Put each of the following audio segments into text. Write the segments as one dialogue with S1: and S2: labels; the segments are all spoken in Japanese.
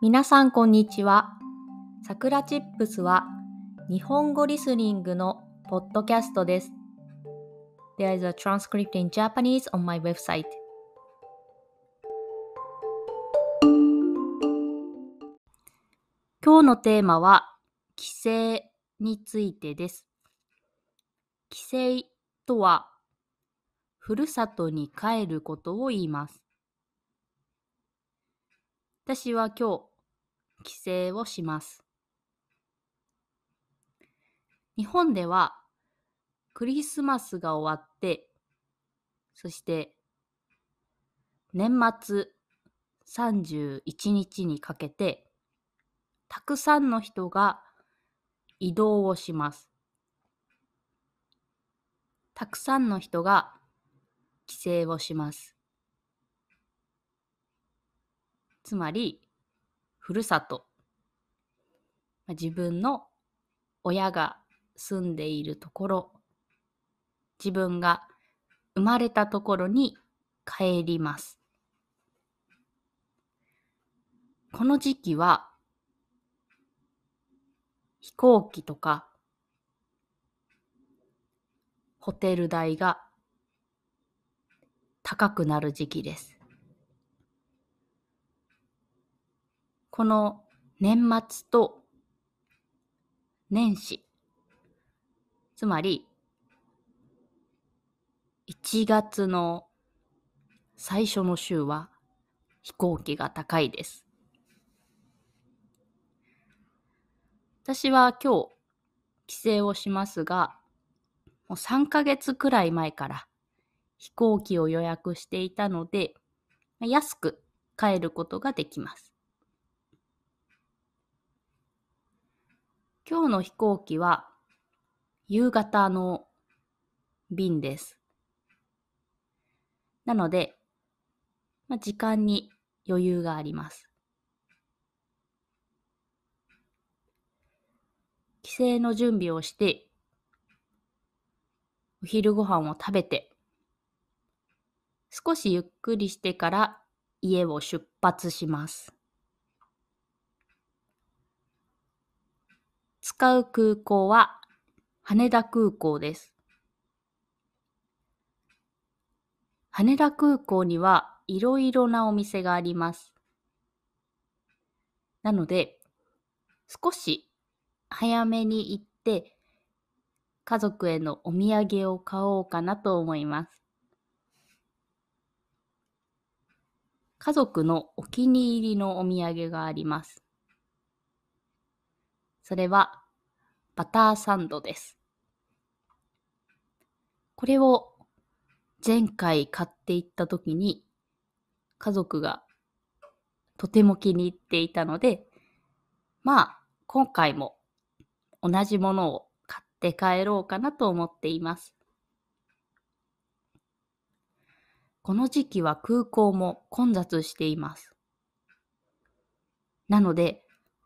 S1: 皆さんこんにちは。さくらチップスは日本語リスニングのポッドキャストです。There is a transcript in Japanese on my website. 今日のテーマは規制についてです。帰省とは、ふるさとに帰ることを言います。私は今日、規制をします。日本ではクリスマスが終わって、そして年末31日にかけて、たくさんの人が移動をします。たくさんの人が帰省をします。つまり、ふるさと、まあ、自分の親が住んでいるところ、自分が生まれたところに帰ります。この時期は飛行機とかホテル代が高くなる時期です。この年末と年始、つまり1月の最初の週は飛行機が高いです。私は今日帰省をしますが、もう3ヶ月くらい前から飛行機を予約していたので、安く帰ることができます。今日の飛行機は夕方の便です。なので、まあ、時間に余裕があります。帰省の準備をして、お昼ご飯を食べて、少しゆっくりしてから家を出発します。使う空港は羽田空港です。羽田空港にはいろいろなお店があります。なので、少し早めに行って、家族へのお土産を買おうかなと思います。家族のお気に入りのお土産があります。それはバターサンドです。これを前回買っていった時に家族がとても気に入っていたので、まあ今回も同じものを買って帰ろうかなと思っています。この時期は空港も混雑しています。なので、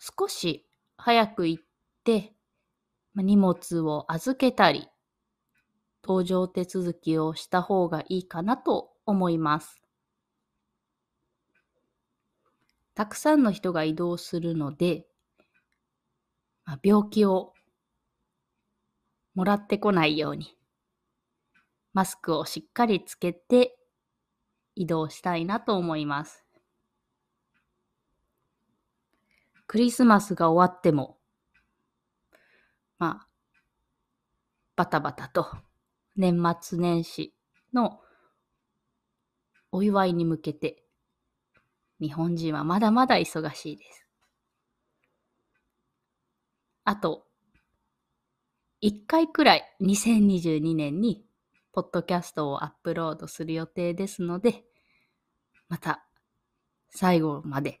S1: 少し早く行って、荷物を預けたり、搭乗手続きをした方がいいかなと思います。たくさんの人が移動するので、まあ、病気をもらってこないように、マスクをしっかりつけて移動したいなと思います。クリスマスが終わっても、まあ、バタバタと年末年始のお祝いに向けて、日本人はまだまだ忙しいです。あと、一回くらい2022年に、ポッドキャストをアップロードする予定ですので、また最後まで